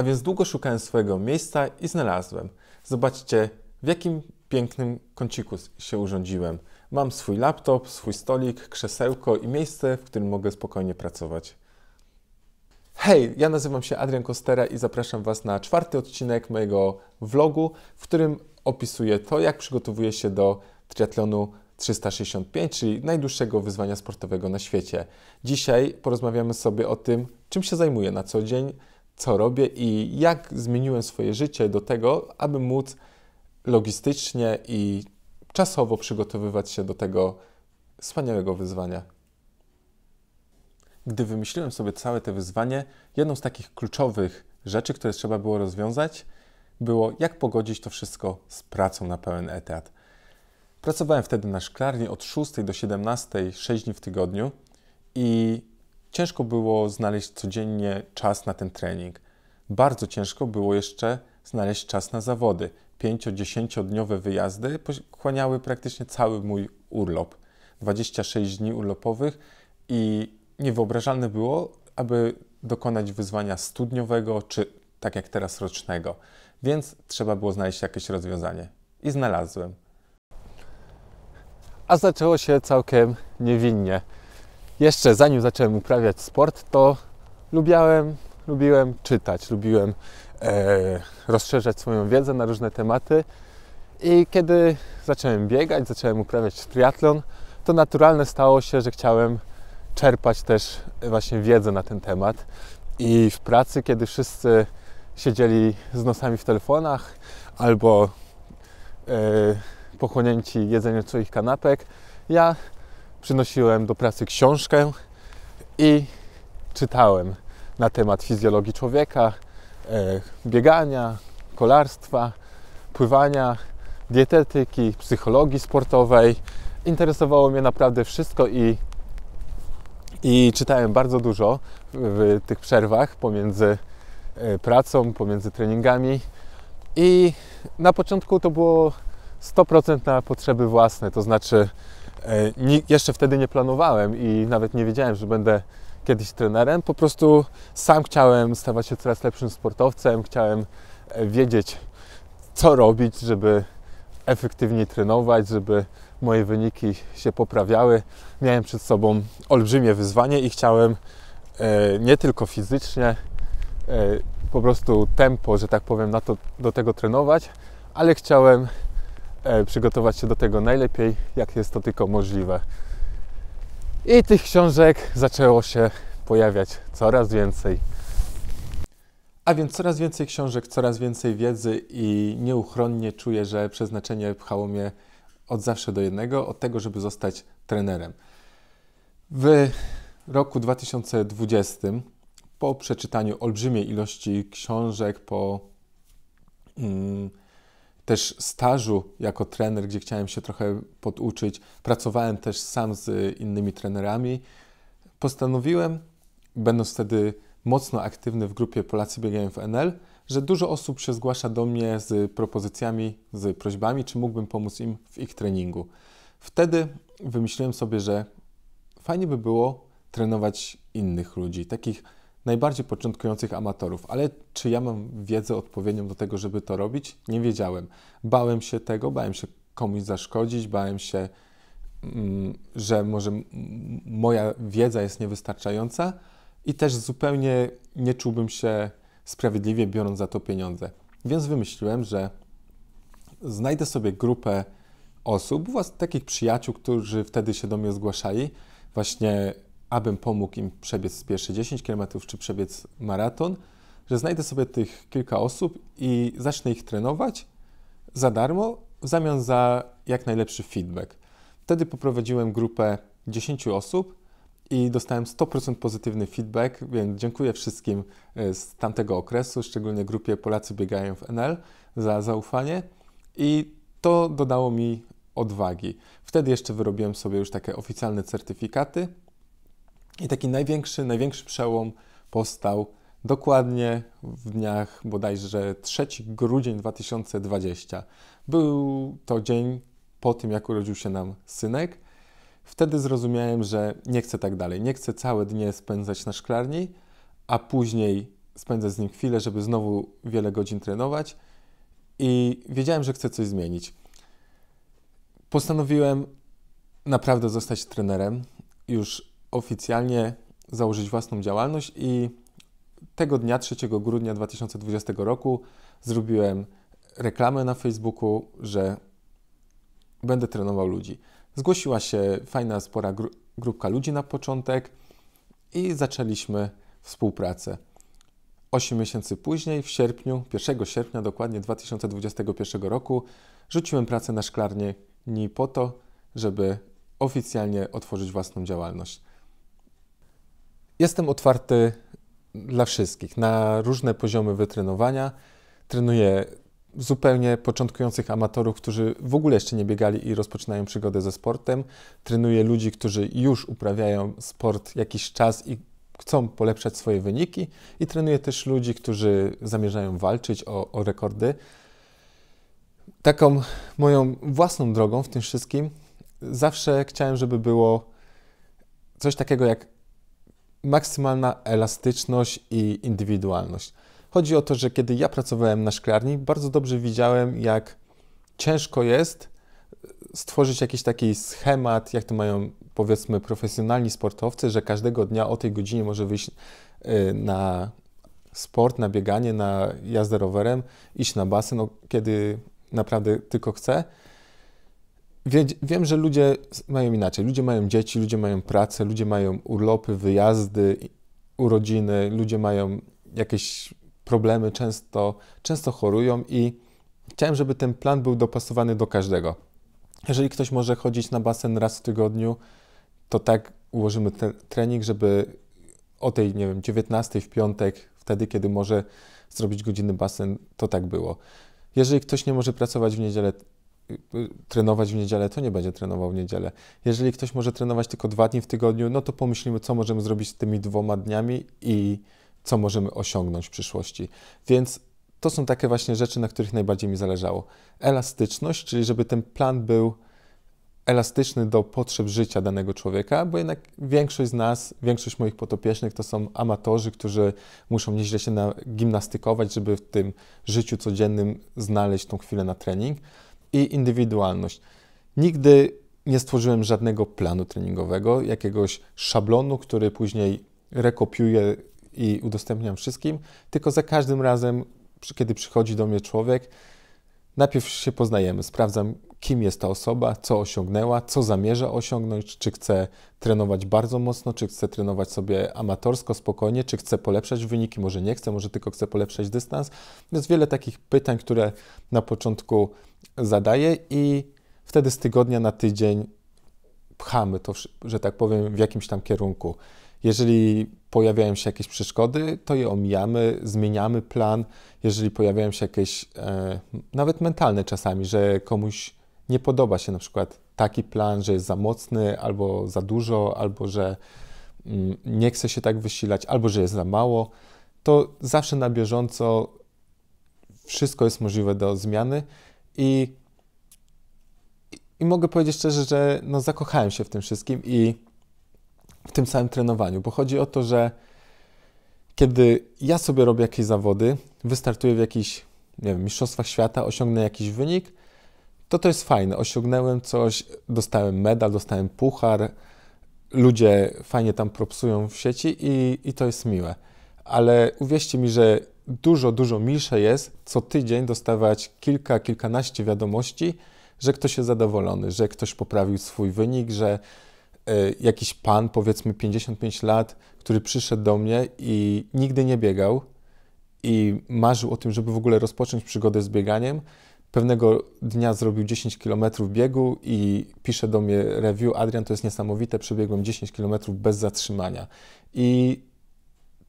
A więc długo szukałem swojego miejsca i znalazłem. Zobaczcie, w jakim pięknym kąciku się urządziłem. Mam swój laptop, swój stolik, krzesełko i miejsce, w którym mogę spokojnie pracować. Hej, ja nazywam się Adrian Kostera i zapraszam Was na czwarty odcinek mojego vlogu, w którym opisuję to, jak przygotowuję się do triatlonu 365, czyli najdłuższego wyzwania sportowego na świecie. Dzisiaj porozmawiamy sobie o tym, czym się zajmuję na co dzień, co robię i jak zmieniłem swoje życie do tego, aby móc logistycznie i czasowo przygotowywać się do tego wspaniałego wyzwania. Gdy wymyśliłem sobie całe to wyzwanie, jedną z takich kluczowych rzeczy, które trzeba było rozwiązać, było jak pogodzić to wszystko z pracą na pełen etat. Pracowałem wtedy na szklarni od 6 do 17, 6 dni w tygodniu i Ciężko było znaleźć codziennie czas na ten trening. Bardzo ciężko było jeszcze znaleźć czas na zawody. 5-10-dniowe wyjazdy pochłaniały praktycznie cały mój urlop. 26 dni urlopowych i niewyobrażalne było, aby dokonać wyzwania studniowego czy tak jak teraz rocznego. Więc trzeba było znaleźć jakieś rozwiązanie. I znalazłem. A zaczęło się całkiem niewinnie jeszcze zanim zacząłem uprawiać sport, to lubiałem, lubiłem czytać, lubiłem e, rozszerzać swoją wiedzę na różne tematy. I kiedy zacząłem biegać, zacząłem uprawiać triatlon, to naturalne stało się, że chciałem czerpać też właśnie wiedzę na ten temat. I w pracy, kiedy wszyscy siedzieli z nosami w telefonach albo e, pochłonięci jedzeniem swoich kanapek, ja przynosiłem do pracy książkę i czytałem na temat fizjologii człowieka, e, biegania, kolarstwa, pływania, dietetyki, psychologii sportowej. Interesowało mnie naprawdę wszystko i, i czytałem bardzo dużo w tych przerwach pomiędzy e, pracą, pomiędzy treningami. I na początku to było 100% na potrzeby własne, to znaczy e, jeszcze wtedy nie planowałem i nawet nie wiedziałem, że będę kiedyś trenerem. Po prostu sam chciałem stawać się coraz lepszym sportowcem, chciałem e, wiedzieć, co robić, żeby efektywniej trenować, żeby moje wyniki się poprawiały. Miałem przed sobą olbrzymie wyzwanie i chciałem e, nie tylko fizycznie, po prostu tempo, że tak powiem, na to, do tego trenować, ale chciałem E, przygotować się do tego najlepiej, jak jest to tylko możliwe. I tych książek zaczęło się pojawiać coraz więcej. A więc coraz więcej książek, coraz więcej wiedzy i nieuchronnie czuję, że przeznaczenie pchało mnie od zawsze do jednego, od tego, żeby zostać trenerem. W roku 2020, po przeczytaniu olbrzymiej ilości książek, po mm, też stażu jako trener, gdzie chciałem się trochę poduczyć. Pracowałem też sam z innymi trenerami. Postanowiłem, będąc wtedy mocno aktywny w grupie Polacy biegają w NL, że dużo osób się zgłasza do mnie z propozycjami, z prośbami, czy mógłbym pomóc im w ich treningu. Wtedy wymyśliłem sobie, że fajnie by było trenować innych ludzi, takich najbardziej początkujących amatorów, ale czy ja mam wiedzę odpowiednią do tego, żeby to robić? Nie wiedziałem. Bałem się tego, bałem się komuś zaszkodzić, bałem się, mm, że może moja wiedza jest niewystarczająca i też zupełnie nie czułbym się sprawiedliwie biorąc za to pieniądze. Więc wymyśliłem, że znajdę sobie grupę osób, takich przyjaciół, którzy wtedy się do mnie zgłaszali, właśnie abym pomógł im przebiec pierwsze 10 km czy przebiec maraton, że znajdę sobie tych kilka osób i zacznę ich trenować za darmo w zamian za jak najlepszy feedback. Wtedy poprowadziłem grupę 10 osób i dostałem 100% pozytywny feedback, więc dziękuję wszystkim e, z tamtego okresu, szczególnie grupie Polacy biegają w NL za zaufanie i to dodało mi odwagi. Wtedy jeszcze wyrobiłem sobie już takie oficjalne certyfikaty, i taki największy, największy przełom powstał dokładnie w dniach bodajże 3 grudzień 2020. Był to dzień po tym, jak urodził się nam synek. Wtedy zrozumiałem, że nie chcę tak dalej. Nie chcę całe dnie spędzać na szklarni, a później spędzać z nim chwilę, żeby znowu wiele godzin trenować. I wiedziałem, że chcę coś zmienić. Postanowiłem naprawdę zostać trenerem. Już oficjalnie założyć własną działalność i tego dnia 3 grudnia 2020 roku zrobiłem reklamę na Facebooku, że będę trenował ludzi. Zgłosiła się fajna, spora gru grupka ludzi na początek i zaczęliśmy współpracę. 8 miesięcy później, w sierpniu, 1 sierpnia dokładnie 2021 roku, rzuciłem pracę na nie po to, żeby oficjalnie otworzyć własną działalność. Jestem otwarty dla wszystkich na różne poziomy wytrenowania. Trenuję zupełnie początkujących amatorów, którzy w ogóle jeszcze nie biegali i rozpoczynają przygodę ze sportem. Trenuję ludzi, którzy już uprawiają sport jakiś czas i chcą polepszać swoje wyniki. I trenuję też ludzi, którzy zamierzają walczyć o, o rekordy. Taką moją własną drogą w tym wszystkim zawsze chciałem, żeby było coś takiego jak maksymalna elastyczność i indywidualność. Chodzi o to, że kiedy ja pracowałem na szklarni, bardzo dobrze widziałem, jak ciężko jest e, stworzyć jakiś taki schemat, jak to mają powiedzmy profesjonalni sportowcy, że każdego dnia o tej godzinie może wyjść e, na sport, na bieganie, na jazdę rowerem, iść na basen, no, kiedy naprawdę tylko chce wie, wiem, że ludzie mają inaczej. Ludzie mają dzieci, ludzie mają pracę, ludzie mają urlopy, wyjazdy, urodziny, ludzie mają jakieś problemy, często, często chorują i chciałem, żeby ten plan był dopasowany do każdego. Jeżeli ktoś może chodzić na basen raz w tygodniu, to tak ułożymy ten trening, żeby o tej, nie wiem, 19 w piątek, wtedy, kiedy może zrobić godziny basen, to tak było. Jeżeli ktoś nie może pracować w niedzielę, trenować w niedzielę, to nie będzie trenował w niedzielę. Jeżeli ktoś może trenować tylko dwa dni w tygodniu, no to pomyślimy, co możemy zrobić z tymi dwoma dniami i co możemy osiągnąć w przyszłości. Więc to są takie właśnie rzeczy, na których najbardziej mi zależało. Elastyczność, czyli żeby ten plan był elastyczny do potrzeb życia danego człowieka, bo jednak większość z nas, większość moich potopiecznych to są amatorzy, którzy muszą nieźle się gimnastykować, żeby w tym życiu codziennym znaleźć tą chwilę na trening i indywidualność. Nigdy nie stworzyłem żadnego planu treningowego, jakiegoś szablonu, który później rekopiuję i udostępniam wszystkim, tylko za każdym razem, kiedy przychodzi do mnie człowiek, najpierw się poznajemy, sprawdzam, kim jest ta osoba, co osiągnęła, co zamierza osiągnąć, czy chce trenować bardzo mocno, czy chce trenować sobie amatorsko, spokojnie, czy chce polepszać wyniki, może nie chce, może tylko chce polepszać dystans. Jest wiele takich pytań, które na początku zadaję i wtedy z tygodnia na tydzień pchamy to, że tak powiem, w jakimś tam kierunku. Jeżeli pojawiają się jakieś przeszkody, to je omijamy, zmieniamy plan. Jeżeli pojawiają się jakieś, e, nawet mentalne czasami, że komuś nie podoba się na przykład taki plan, że jest za mocny, albo za dużo, albo że mm, nie chce się tak wysilać, albo że jest za mało, to zawsze na bieżąco wszystko jest możliwe do zmiany i, i mogę powiedzieć szczerze, że no, zakochałem się w tym wszystkim i w tym samym trenowaniu, bo chodzi o to, że kiedy ja sobie robię jakieś zawody, wystartuję w jakichś, nie wiem, mistrzostwach świata, osiągnę jakiś wynik, to to jest fajne. Osiągnąłem coś, dostałem medal, dostałem puchar, ludzie fajnie tam propsują w sieci i, i to jest miłe. Ale uwierzcie mi, że dużo, dużo milsze jest co tydzień dostawać kilka, kilkanaście wiadomości, że ktoś jest zadowolony, że ktoś poprawił swój wynik, że e, jakiś pan, powiedzmy 55 lat, który przyszedł do mnie i nigdy nie biegał i marzył o tym, żeby w ogóle rozpocząć przygodę z bieganiem, pewnego dnia zrobił 10 km biegu i pisze do mnie review, Adrian, to jest niesamowite, przebiegłem 10 km bez zatrzymania. I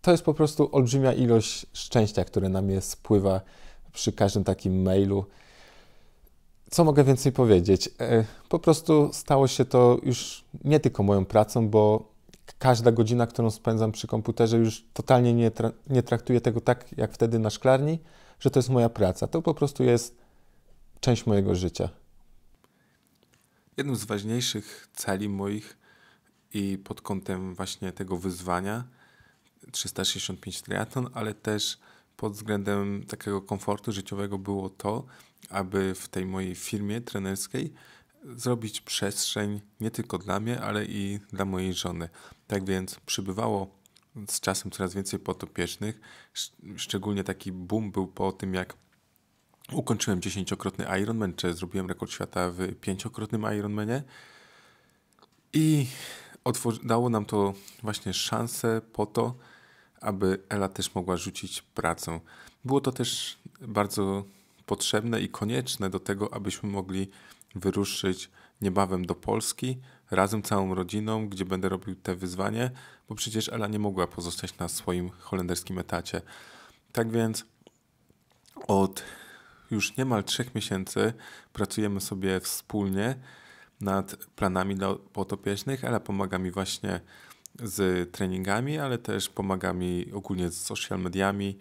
to jest po prostu olbrzymia ilość szczęścia, które na mnie spływa przy każdym takim mailu. Co mogę więcej powiedzieć? E, po prostu stało się to już nie tylko moją pracą, bo każda godzina, którą spędzam przy komputerze, już totalnie nie, tra nie traktuję tego tak, jak wtedy na szklarni, że to jest moja praca. To po prostu jest część mojego życia. Jednym z ważniejszych celi moich i pod kątem właśnie tego wyzwania 365 triatlon, ale też pod względem takiego komfortu życiowego było to, aby w tej mojej firmie trenerskiej zrobić przestrzeń nie tylko dla mnie, ale i dla mojej żony. Tak więc przybywało z czasem coraz więcej potopiecznych. Szczególnie taki boom był po tym, jak ukończyłem dziesięciokrotny Ironman, czy zrobiłem rekord świata w pięciokrotnym Ironmanie. I dało nam to właśnie szansę po to, aby Ela też mogła rzucić pracę. Było to też bardzo potrzebne i konieczne do tego, abyśmy mogli wyruszyć niebawem do Polski razem całą rodziną, gdzie będę robił te wyzwanie, bo przecież Ela nie mogła pozostać na swoim holenderskim etacie. Tak więc od już niemal trzech miesięcy pracujemy sobie wspólnie nad planami dla potopiecznych. Ela pomaga mi właśnie z treningami, ale też pomaga mi ogólnie z social mediami.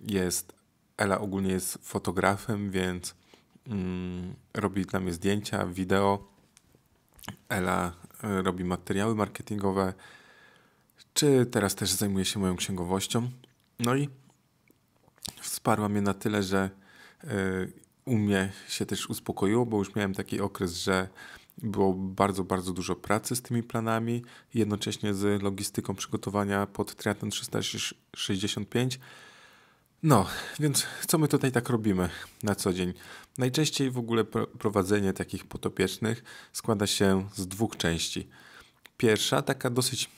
Jest, Ela ogólnie jest fotografem, więc mm, robi dla mnie zdjęcia, wideo. Ela e, robi materiały marketingowe, czy teraz też zajmuje się moją księgowością. No i wsparła mnie na tyle, że y, u mnie się też uspokoiło, bo już miałem taki okres, że było bardzo, bardzo dużo pracy z tymi planami, jednocześnie z logistyką przygotowania pod Triathlon 365. No, więc co my tutaj tak robimy na co dzień? Najczęściej w ogóle prowadzenie takich potopiecznych składa się z dwóch części. Pierwsza, taka dosyć,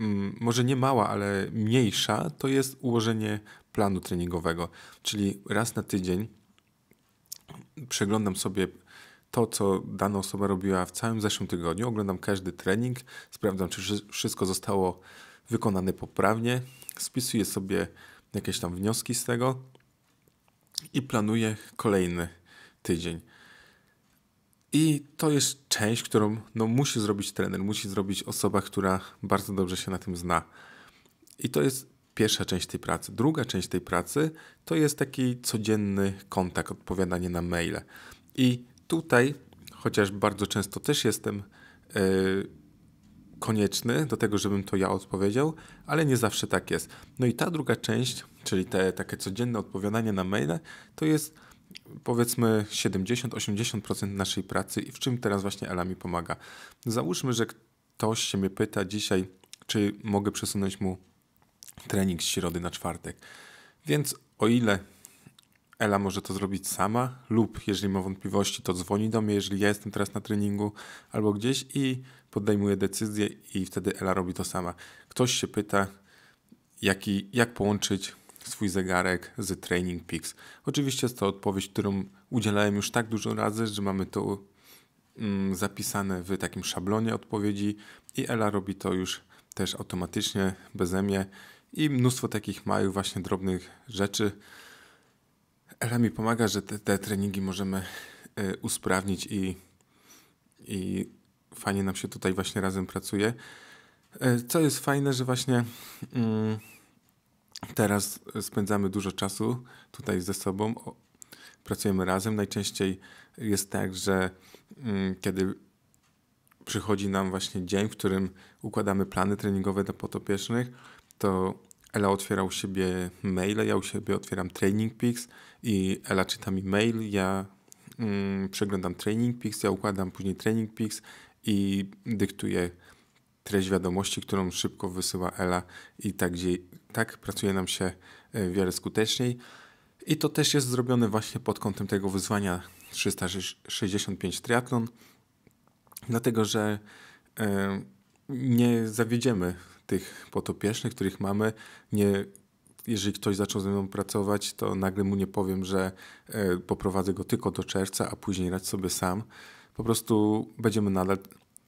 mm, może nie mała, ale mniejsza, to jest ułożenie planu treningowego. Czyli raz na tydzień przeglądam sobie to, co dana osoba robiła w całym zeszłym tygodniu. Oglądam każdy trening, sprawdzam, czy wszystko zostało wykonane poprawnie, spisuję sobie jakieś tam wnioski z tego i planuję kolejny tydzień. I to jest część, którą no, musi zrobić trener, musi zrobić osoba, która bardzo dobrze się na tym zna. I to jest pierwsza część tej pracy. Druga część tej pracy to jest taki codzienny kontakt, odpowiadanie na maile. I tutaj, chociaż bardzo często też jestem yy, konieczny do tego, żebym to ja odpowiedział, ale nie zawsze tak jest. No i ta druga część, czyli te takie codzienne odpowiadanie na maile, to jest powiedzmy 70-80% naszej pracy i w czym teraz właśnie Ela mi pomaga. Załóżmy, że ktoś się mnie pyta dzisiaj, czy mogę przesunąć mu trening z środy na czwartek. Więc o ile Ela może to zrobić sama, lub jeżeli ma wątpliwości, to dzwoni do mnie, jeżeli ja jestem teraz na treningu albo gdzieś i podejmuje decyzję, i wtedy Ela robi to sama. Ktoś się pyta, jaki, jak połączyć swój zegarek z Training Peaks. Oczywiście jest to odpowiedź, którą udzielałem już tak dużo razy, że mamy to mm, zapisane w takim szablonie odpowiedzi i Ela robi to już też automatycznie, bez mnie i mnóstwo takich małych właśnie drobnych rzeczy Ela mi pomaga, że te, te treningi możemy y, usprawnić i, i fajnie nam się tutaj właśnie razem pracuje. Y, co jest fajne, że właśnie y, teraz spędzamy dużo czasu tutaj ze sobą, o, pracujemy razem. Najczęściej jest tak, że mm, kiedy przychodzi nam właśnie dzień, w którym układamy plany treningowe dla potopiecznych, to Ela otwiera u siebie maile, ja u siebie otwieram Training Peaks i Ela czyta mi mail, ja mm, przeglądam Training Peaks, ja układam później Training Peaks i dyktuję treść wiadomości, którą szybko wysyła Ela i tak, gdzie, tak pracuje nam się e, wiele skuteczniej. I to też jest zrobione właśnie pod kątem tego wyzwania 365 triathlon, dlatego że e, nie zawiedziemy tych potopiesznych, których mamy, nie jeżeli ktoś zaczął ze mną pracować, to nagle mu nie powiem, że e, poprowadzę go tylko do czerwca, a później radź sobie sam. Po prostu będziemy nadal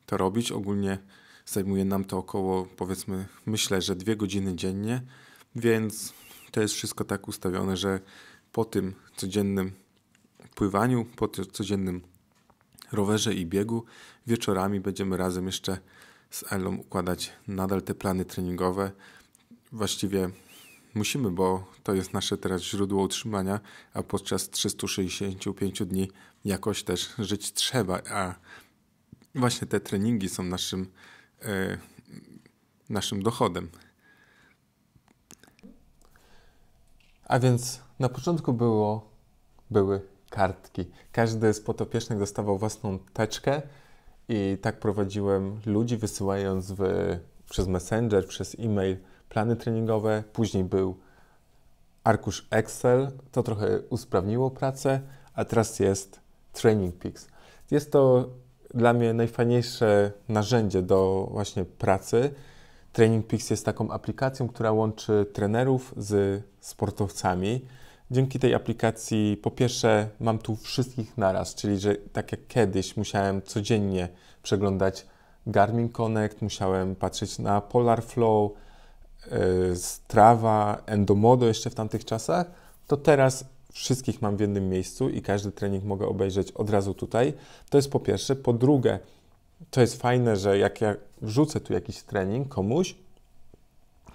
to robić. Ogólnie zajmuje nam to około, powiedzmy, myślę, że dwie godziny dziennie, więc to jest wszystko tak ustawione, że po tym codziennym pływaniu, po tym codziennym rowerze i biegu, wieczorami będziemy razem jeszcze z Elą układać nadal te plany treningowe. Właściwie musimy, bo to jest nasze teraz źródło utrzymania, a podczas 365 dni jakoś też żyć trzeba, a właśnie te treningi są naszym, yy, naszym dochodem. A więc na początku było, były kartki. Każdy z potopiecznych dostawał własną teczkę, i tak prowadziłem ludzi, wysyłając w, przez Messenger, przez e-mail plany treningowe. Później był arkusz Excel. To trochę usprawniło pracę, a teraz jest Training Peaks. Jest to dla mnie najfajniejsze narzędzie do właśnie pracy. Training Peaks jest taką aplikacją, która łączy trenerów z sportowcami dzięki tej aplikacji po pierwsze mam tu wszystkich naraz, czyli że tak jak kiedyś musiałem codziennie przeglądać Garmin Connect, musiałem patrzeć na Polar Flow, y, Strava, Endomodo jeszcze w tamtych czasach, to teraz wszystkich mam w jednym miejscu i każdy trening mogę obejrzeć od razu tutaj. To jest po pierwsze. Po drugie, to jest fajne, że jak ja wrzucę tu jakiś trening komuś,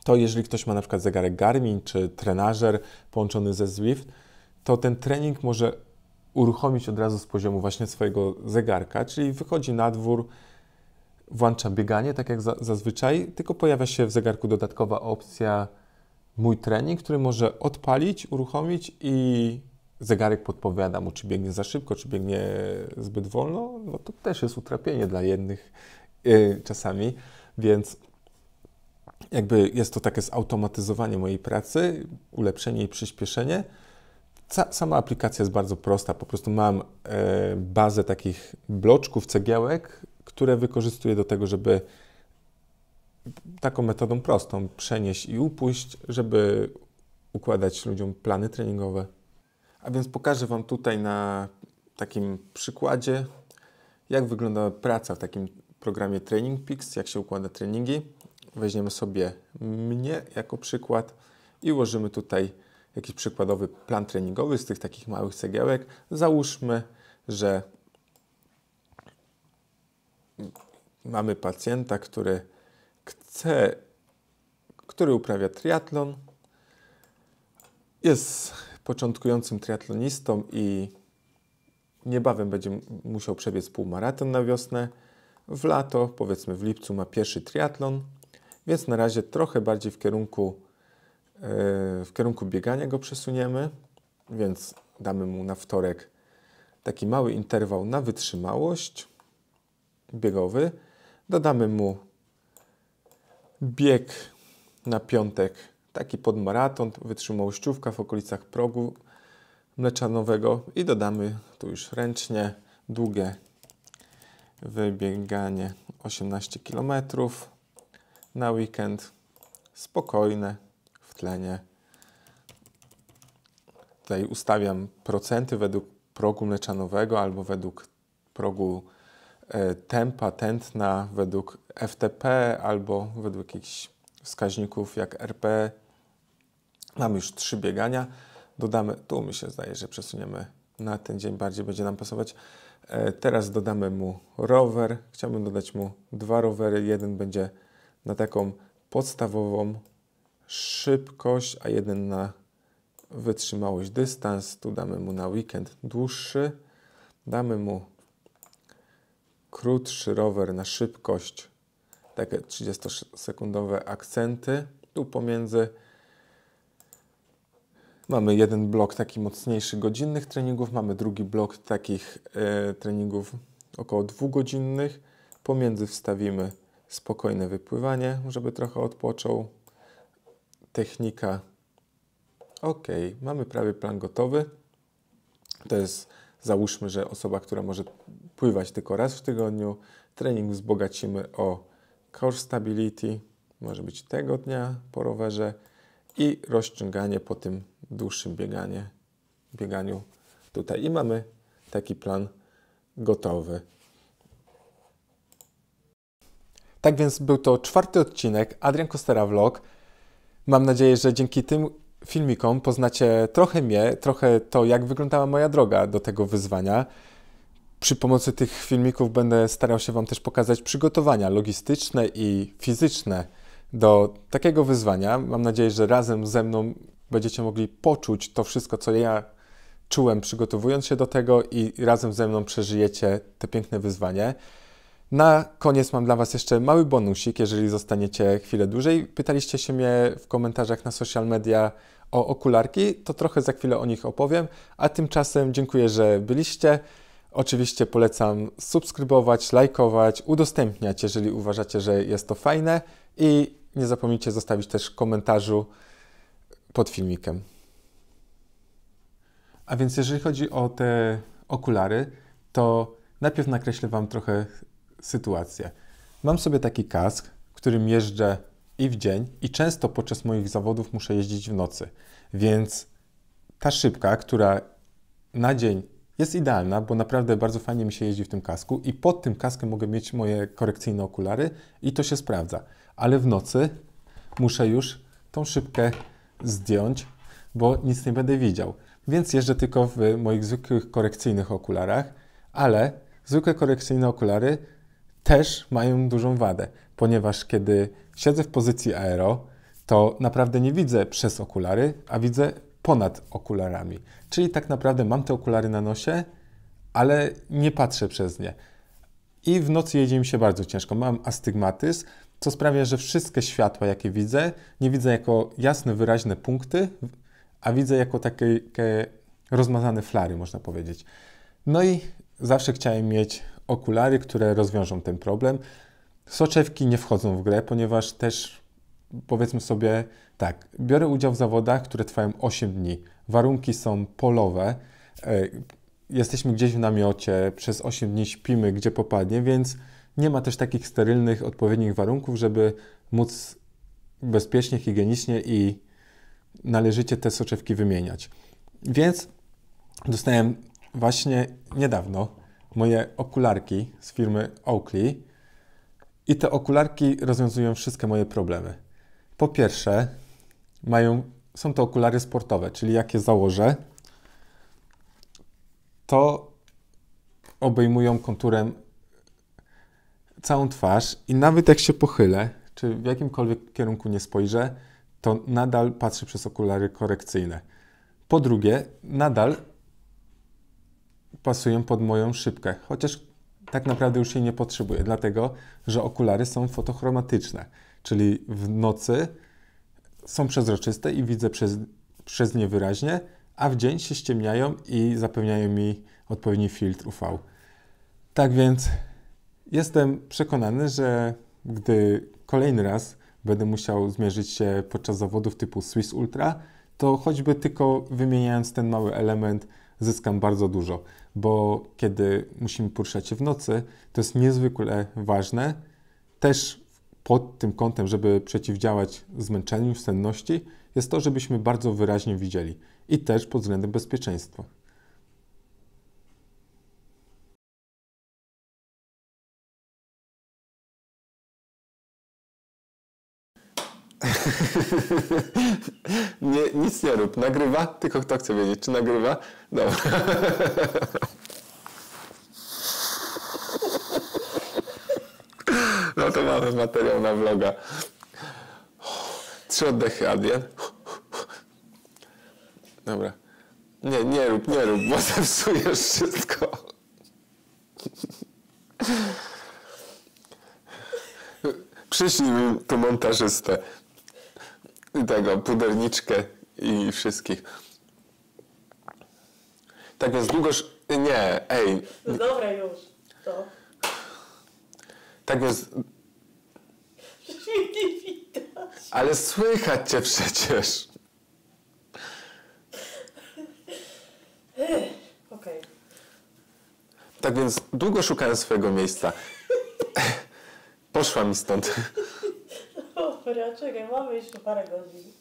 to jeżeli ktoś ma na przykład zegarek Garmin czy trenażer połączony ze Zwift, to ten trening może uruchomić od razu z poziomu właśnie swojego zegarka, czyli wychodzi na dwór, włącza bieganie, tak jak za, zazwyczaj, tylko pojawia się w zegarku dodatkowa opcja mój trening, który może odpalić, uruchomić i zegarek podpowiada mu, czy biegnie za szybko, czy biegnie zbyt wolno. No to też jest utrapienie dla jednych yy, czasami, więc jakby jest to takie zautomatyzowanie mojej pracy, ulepszenie i przyspieszenie. Ca sama aplikacja jest bardzo prosta. Po prostu mam e, bazę takich bloczków, cegiełek, które wykorzystuję do tego, żeby taką metodą prostą przenieść i upuść, żeby układać ludziom plany treningowe. A więc pokażę Wam tutaj na takim przykładzie, jak wygląda praca w takim programie Training Peaks, jak się układa treningi weźmiemy sobie mnie jako przykład i ułożymy tutaj jakiś przykładowy plan treningowy z tych takich małych cegiełek. Załóżmy, że mamy pacjenta, który chce, który uprawia triatlon, jest początkującym triatlonistą i niebawem będzie musiał przebiec półmaraton na wiosnę. W lato, powiedzmy w lipcu, ma pierwszy triatlon. Więc na razie trochę bardziej w kierunku, e, w kierunku biegania go przesuniemy, więc damy mu na wtorek taki mały interwał na wytrzymałość biegowy. Dodamy mu bieg na piątek, taki podmaraton, wytrzymałościówka w okolicach progu mleczanowego i dodamy tu już ręcznie długie wybieganie 18 kilometrów na weekend spokojne w tlenie. Tutaj ustawiam procenty według progu mleczanowego albo według progu e, tempa, tętna, według FTP albo według jakichś wskaźników jak RP. Mamy już trzy biegania. Dodamy, tu mi się zdaje, że przesuniemy na ten dzień, bardziej będzie nam pasować. E, teraz dodamy mu rower. Chciałbym dodać mu dwa rowery. Jeden będzie na taką podstawową szybkość, a jeden na wytrzymałość dystans. Tu damy mu na weekend dłuższy. Damy mu krótszy rower na szybkość, takie 30-sekundowe akcenty. Tu pomiędzy mamy jeden blok taki mocniejszy godzinnych treningów, mamy drugi blok takich e, treningów około dwugodzinnych. Pomiędzy wstawimy spokojne wypływanie, żeby trochę odpoczął. Technika. Ok, mamy prawie plan gotowy. To jest, załóżmy, że osoba, która może pływać tylko raz w tygodniu. Trening wzbogacimy o core stability, może być tego dnia po rowerze i rozciąganie po tym dłuższym bieganie, bieganiu tutaj. I mamy taki plan gotowy. Tak więc był to czwarty odcinek Adrian Kostera Vlog. Mam nadzieję, że dzięki tym filmikom poznacie trochę mnie, trochę to, jak wyglądała moja droga do tego wyzwania. Przy pomocy tych filmików będę starał się Wam też pokazać przygotowania logistyczne i fizyczne do takiego wyzwania. Mam nadzieję, że razem ze mną będziecie mogli poczuć to wszystko, co ja czułem przygotowując się do tego i razem ze mną przeżyjecie to piękne wyzwanie. Na koniec mam dla Was jeszcze mały bonusik, jeżeli zostaniecie chwilę dłużej. Pytaliście się mnie w komentarzach na social media o okularki, to trochę za chwilę o nich opowiem, a tymczasem dziękuję, że byliście. Oczywiście polecam subskrybować, lajkować, udostępniać, jeżeli uważacie, że jest to fajne i nie zapomnijcie zostawić też komentarzu pod filmikiem. A więc jeżeli chodzi o te okulary, to najpierw nakreślę Wam trochę sytuację. Mam sobie taki kask, którym jeżdżę i w dzień, i często podczas moich zawodów muszę jeździć w nocy. Więc ta szybka, która na dzień jest idealna, bo naprawdę bardzo fajnie mi się jeździ w tym kasku i pod tym kaskiem mogę mieć moje korekcyjne okulary i to się sprawdza. Ale w nocy muszę już tą szybkę zdjąć, bo nic nie będę widział. Więc jeżdżę tylko w moich zwykłych korekcyjnych okularach, ale zwykłe korekcyjne okulary też mają dużą wadę, ponieważ kiedy siedzę w pozycji aero, to naprawdę nie widzę przez okulary, a widzę ponad okularami. Czyli tak naprawdę mam te okulary na nosie, ale nie patrzę przez nie. I w nocy jedzie mi się bardzo ciężko. Mam astygmatyzm, co sprawia, że wszystkie światła, jakie widzę, nie widzę jako jasne, wyraźne punkty, a widzę jako takie, takie rozmazane flary, można powiedzieć. No i zawsze chciałem mieć okulary, które rozwiążą ten problem. Soczewki nie wchodzą w grę, ponieważ też powiedzmy sobie tak, biorę udział w zawodach, które trwają 8 dni. Warunki są polowe. E, jesteśmy gdzieś w namiocie, przez 8 dni śpimy, gdzie popadnie, więc nie ma też takich sterylnych, odpowiednich warunków, żeby móc bezpiecznie, higienicznie i należycie te soczewki wymieniać. Więc dostałem właśnie niedawno moje okularki z firmy Oakley i te okularki rozwiązują wszystkie moje problemy. Po pierwsze, mają, są to okulary sportowe, czyli jak je założę, to obejmują konturem całą twarz i nawet jak się pochylę, czy w jakimkolwiek kierunku nie spojrzę, to nadal patrzę przez okulary korekcyjne. Po drugie, nadal pasują pod moją szybkę, chociaż tak naprawdę już jej nie potrzebuję, dlatego że okulary są fotochromatyczne, czyli w nocy są przezroczyste i widzę przez, przez nie wyraźnie, a w dzień się ściemniają i zapewniają mi odpowiedni filtr UV. Tak więc jestem przekonany, że gdy kolejny raz będę musiał zmierzyć się podczas zawodów typu Swiss Ultra, to choćby tylko wymieniając ten mały element zyskam bardzo dużo, bo kiedy musimy poruszać się w nocy, to jest niezwykle ważne też pod tym kątem, żeby przeciwdziałać zmęczeniu, senności, jest to, żebyśmy bardzo wyraźnie widzieli i też pod względem bezpieczeństwa. nie, nic nie rób. Nagrywa? Tylko kto chce wiedzieć, czy nagrywa? Dobra. No to mamy materiał na vloga. Trzy oddechy, Adrian. Dobra. Nie, nie rób, nie rób, bo zepsujesz wszystko. Przyślij mi tu montażystę tego, puderniczkę i wszystkich. Tak więc długoż... Nie, ej. No dobra już, to. Tak więc... nie widać. Ale słychać cię przecież. Okej. Okay. Tak więc długo szukałem swojego miejsca. Poszła mi stąd. eu čekaj, malo više para godina.